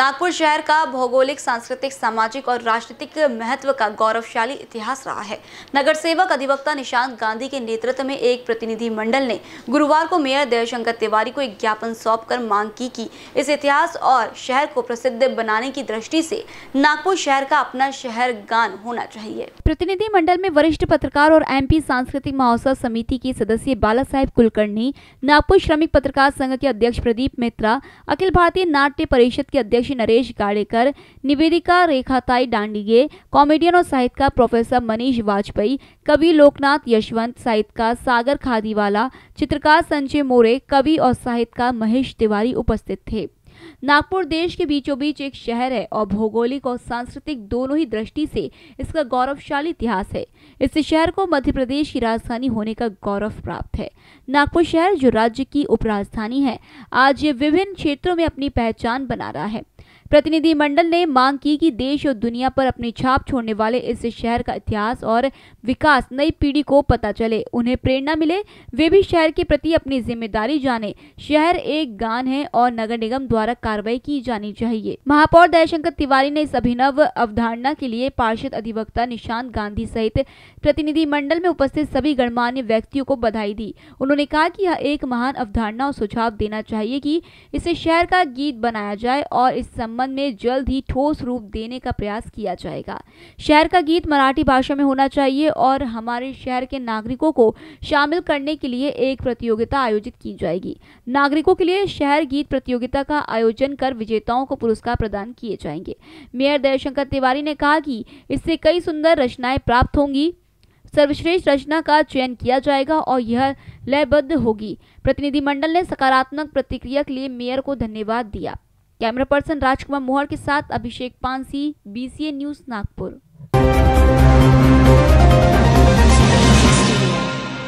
नागपुर शहर का भौगोलिक सांस्कृतिक सामाजिक और राजनीतिक महत्व का गौरवशाली इतिहास रहा है नगर सेवक अधिवक्ता निशांत गांधी के नेतृत्व में एक प्रतिनिधि मंडल ने गुरुवार को मेयर दयाशंकर तिवारी को एक ज्ञापन सौंप मांग की कि इस इतिहास और शहर को प्रसिद्ध बनाने की दृष्टि से नागपुर शहर का अपना शहर गान होना चाहिए प्रतिनिधि मंडल में वरिष्ठ पत्रकार और एम सांस्कृतिक महोत्सव समिति के सदस्य बाला साहेब कुलकर्णी नागपुर श्रमिक पत्रकार संघ के अध्यक्ष प्रदीप मित्रा अखिल भारतीय नाट्य परिषद के अध्यक्ष ज्योतिषी नरेश गाड़ेकर निवेदिका रेखाताई डांडिगे कॉमेडियन और साहित्यकार प्रोफेसर मनीष वाजपेयी कवि लोकनाथ यशवंत साहित्यकार सागर खादीवाला चित्रकार संजय मोरे कवि और साहित्यकार महेश तिवारी उपस्थित थे नागपुर देश के बीचों बीच एक शहर है और भौगोलिक और सांस्कृतिक दोनों ही दृष्टि से इसका गौरवशाली इतिहास है इस शहर को मध्य प्रदेश की राजधानी होने का गौरव प्राप्त है नागपुर शहर जो राज्य की उपराजधानी है आज ये विभिन्न क्षेत्रों में अपनी पहचान बना रहा है प्रतिनिधिमंडल ने मांग की कि देश और दुनिया पर अपनी छाप छोड़ने वाले इस शहर का इतिहास और विकास नई पीढ़ी को पता चले उन्हें प्रेरणा मिले वे भी शहर के प्रति अपनी जिम्मेदारी जाने शहर एक गान है और नगर निगम द्वारा कार्रवाई की जानी चाहिए महापौर दयाशंकर तिवारी ने इस अभिनव अवधारणा के लिए पार्षद अधिवक्ता निशांत गांधी सहित प्रतिनिधिमंडल में उपस्थित सभी गणमान्य व्यक्तियों को बधाई दी उन्होंने कहा की यह एक महान अवधारणा और सुझाव देना चाहिए की इसे शहर का गीत बनाया जाए और इस संबंध में जल्द ही ठोस रूप देने का प्रयास किया जाएगा शहर का गीत मराठी भाषा में होना चाहिए और हमारे शहर के नागरिकों को शामिल करने के लिए एक प्रतियोगिता आयोजित की जाएगी नागरिकों के लिए शहर गीत प्रतियोगिता का आयोजन कर विजेताओं को पुरस्कार प्रदान किए जाएंगे मेयर दयाशंकर तिवारी ने कहा कि इससे कई सुंदर रचनाएं प्राप्त होंगी सर्वश्रेष्ठ रचना का चयन किया जाएगा और यह लयबद्ध होगी प्रतिनिधिमंडल ने सकारात्मक प्रतिक्रिया के लिए मेयर को धन्यवाद दिया कैमरा पर्सन राजकुमार मोहर के साथ अभिषेक पांसी बीसीए न्यूज नागपुर